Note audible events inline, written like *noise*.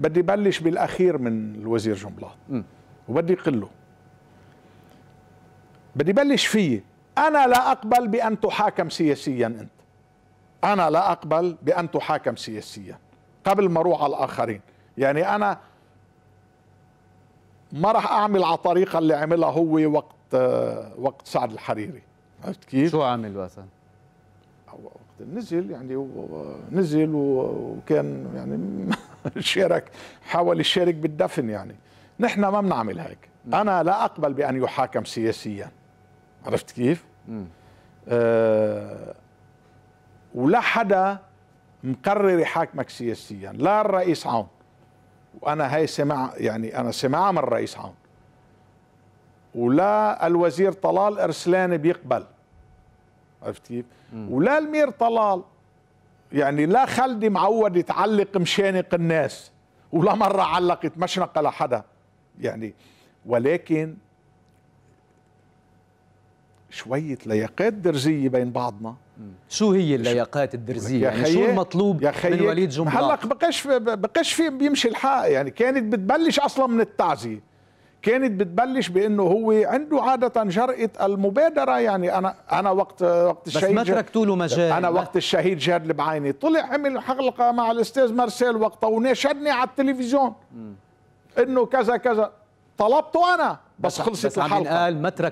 بدي بلش بالاخير من الوزير جنبلاط وبدي قله له بدي بلش فيه انا لا اقبل بان تحاكم سياسيا انت انا لا اقبل بان تحاكم سياسيا قبل ما اروح على الاخرين يعني انا ما راح اعمل على الطريقه اللي عملها هو وقت وقت سعد الحريري عرفت كيف؟ شو عمل وقتها؟ وقت نزل يعني نزل وكان يعني *laughs* شارك حاول يشارك بالدفن يعني نحن ما بنعمل هيك انا لا اقبل بان يحاكم سياسيا عرفت كيف أه ولا حدا مقرر يحاكمك سياسيا لا الرئيس عون وانا هي سمع يعني انا سمعها من الرئيس عون ولا الوزير طلال ارسلاني بيقبل عرفت كيف؟ ولا المير طلال يعني لا خلدي معود يتعلق مشانق الناس ولا مرة علقت مشنقة لحدا يعني ولكن شوية لياقات درزية بين بعضنا شو هي اللياقات الدرزية؟ يعني شو المطلوب يا من وليد جمهور؟ هلق بقاش بقاش في بيمشي الحق يعني كانت بتبلش أصلا من التعزية كانت بتبلش بانه هو عنده عاده جرأه المبادره يعني انا انا وقت وقت الشهيد بس ما تركتوا له مجال انا وقت الشهيد جاد البعيني طلع عمل حلقه مع الاستاذ مارسيل وقتها وناشدني على التلفزيون انه كذا كذا طلبته انا بس, بس خلصت بس الحلقه قال ما